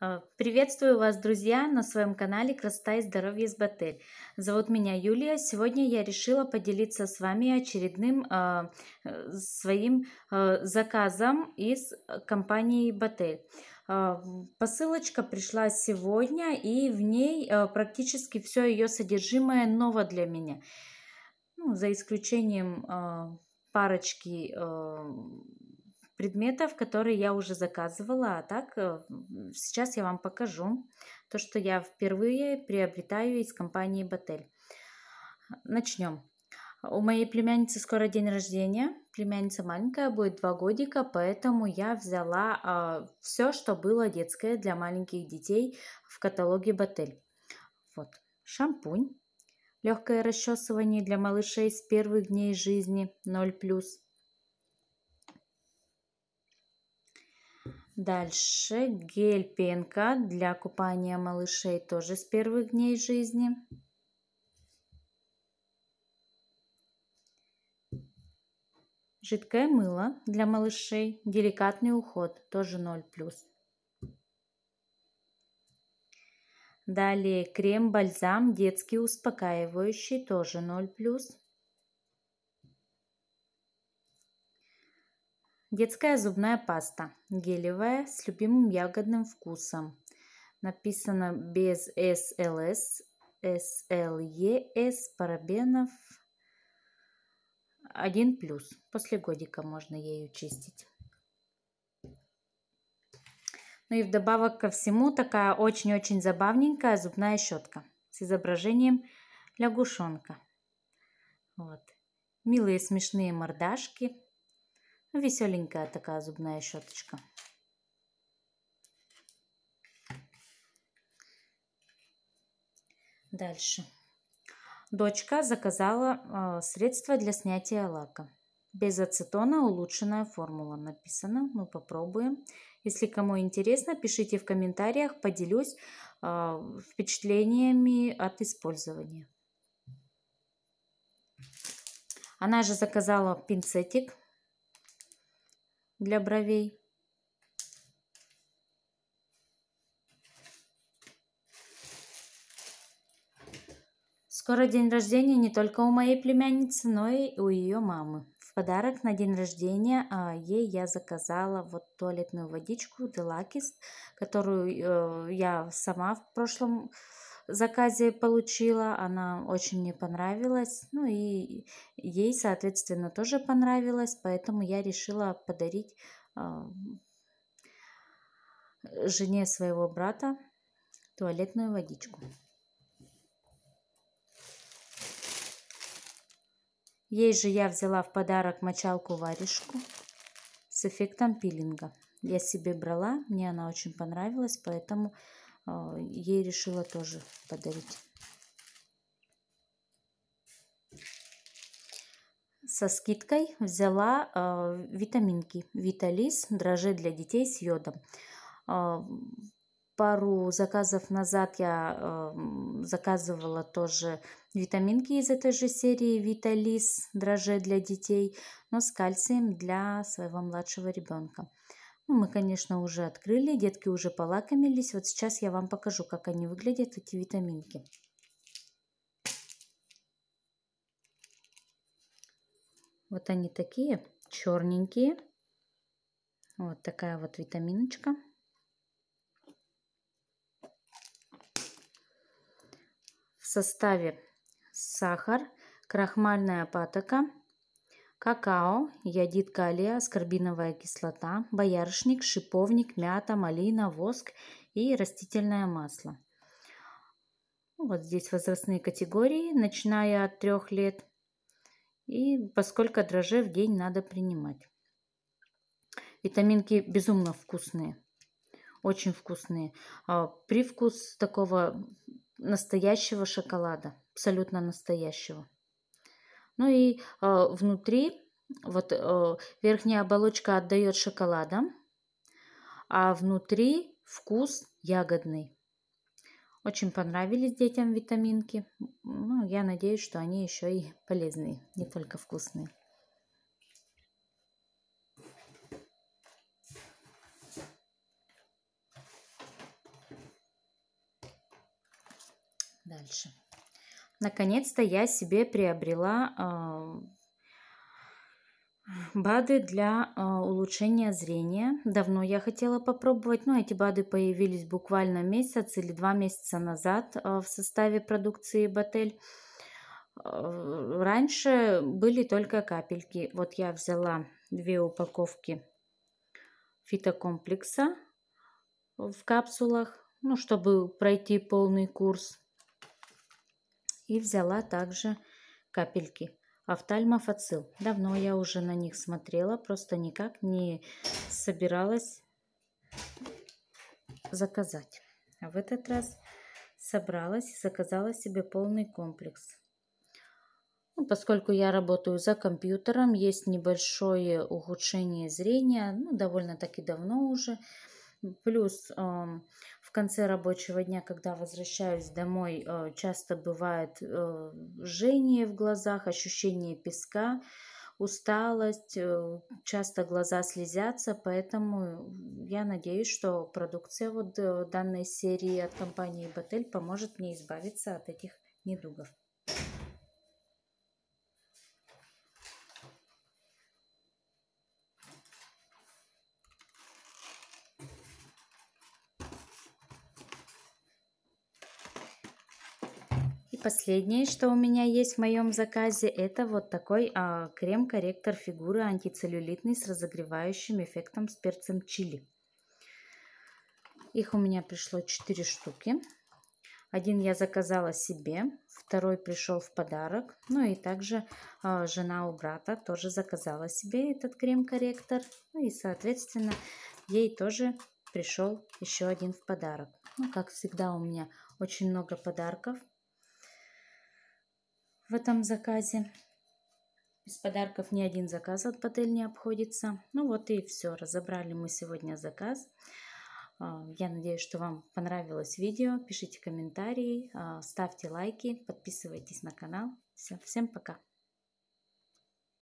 А, приветствую вас, друзья, на своем канале Красота и здоровье с Батель. Зовут меня Юлия. Сегодня я решила поделиться с вами очередным а, э, своим э, заказом из компании Батель. Посылочка пришла сегодня, и в ней практически все ее содержимое ново для меня. Ну, за исключением э, парочки э, предметов, которые я уже заказывала. А так э, сейчас я вам покажу то, что я впервые приобретаю из компании Батель. Начнем. У моей племянницы скоро день рождения. Племянница маленькая, будет два годика, поэтому я взяла э, а, все, что было детское для маленьких детей в каталоге Батель. Вот шампунь, легкое расчесывание для малышей с первых дней жизни 0+. Дальше гель пенка для купания малышей тоже с первых дней жизни. Жидкое мыло для малышей, деликатный уход, тоже 0+. Далее крем-бальзам детский успокаивающий, тоже 0+. Детская зубная паста. Гелевая с любимым ягодным вкусом. Написано без СЛС, СЛЕС, парабенов Один плюс. После годика можно ею чистить. Ну и вдобавок ко всему такая очень-очень забавненькая зубная щетка с изображением лягушонка. Вот. Милые смешные мордашки – Веселенькая такая зубная щеточка. Дальше. Дочка заказала э, средство для снятия лака. Без ацетона улучшенная формула написана. Мы попробуем. Если кому интересно, пишите в комментариях, поделюсь э, впечатлениями от использования. Она же заказала пинцетик для бровей. Скоро день рождения не только у моей племянницы, но и у ее мамы. В подарок на день рождения а, ей я заказала вот туалетную водичку Делакист, которую э, я сама в прошлом заказе получила, она очень мне понравилась, ну и ей, соответственно, тоже понравилась, поэтому я решила подарить а, жене своего брата туалетную водичку. Ей же я взяла в подарок мочалку-варежку с эффектом пилинга. Я себе брала, мне она очень понравилась, поэтому а, ей решила тоже подарить. Со скидкой взяла а, витаминки Виталис, дрожжи для детей с йодом. А, пару заказов назад я э, заказывала тоже витаминки из этой же серии Виталис, дрожжи для детей, но с кальцием для своего младшего ребенка. Ну, мы, конечно, уже открыли, детки уже полакомились. Вот сейчас я вам покажу, как они выглядят, эти витаминки. Вот они такие, черненькие. Вот такая вот витаминочка. В составе сахар, крахмальная патока, какао, ядит аллея, аскорбиновая кислота, боярышник, шиповник, мята, малина, воск и растительное масло. Ну, вот здесь возрастные категории, начиная от 3 лет. И поскольку дрожжей в день надо принимать. Витаминки безумно вкусные. Очень вкусные. А, привкус такого настоящего шоколада. Абсолютно настоящего. Ну и э, внутри вот э, верхняя оболочка отдает шоколадом, а внутри вкус ягодный. Очень понравились детям витаминки. Ну, я надеюсь, что они еще и полезные, не только вкусные. Дальше наконец-то я себе приобрела а, БАДы для а, улучшения зрения. Давно я хотела попробовать, но эти БАДы появились буквально месяц или два месяца назад а, в составе продукции Батель. Раньше были только капельки. Вот я взяла две упаковки фитокомплекса в капсулах, ну, чтобы пройти полный курс и взяла также капельки. Офтальмофацил. Давно я уже на них смотрела, просто никак не собиралась заказать. А в этот раз собралась и заказала себе полный комплекс. Ну, поскольку я работаю за компьютером, есть небольшое ухудшение зрения, ну, довольно-таки давно уже. Плюс в конце рабочего дня, когда возвращаюсь домой, э, часто бывает э, жжение в глазах, ощущение песка, усталость, э, часто глаза слезятся, поэтому я надеюсь, что продукция вот данной серии от компании Батель поможет мне избавиться от этих недугов. последнее, что у меня есть в моем заказе, это вот такой а, крем-корректор фигуры антицеллюлитный с разогревающим эффектом с перцем чили. Их у меня пришло 4 штуки. Один я заказала себе, второй пришел в подарок. Ну и также э, жена у брата тоже заказала себе этот крем-корректор. Ну и, соответственно, ей тоже пришел еще один в подарок. Ну, как всегда, у меня очень много подарков в этом заказе. без подарков ни один заказ от Патель не обходится. Ну вот и все, разобрали мы сегодня заказ. А, я надеюсь, что вам понравилось видео. Пишите комментарии, а, ставьте лайки, подписывайтесь на канал. Все, всем пока!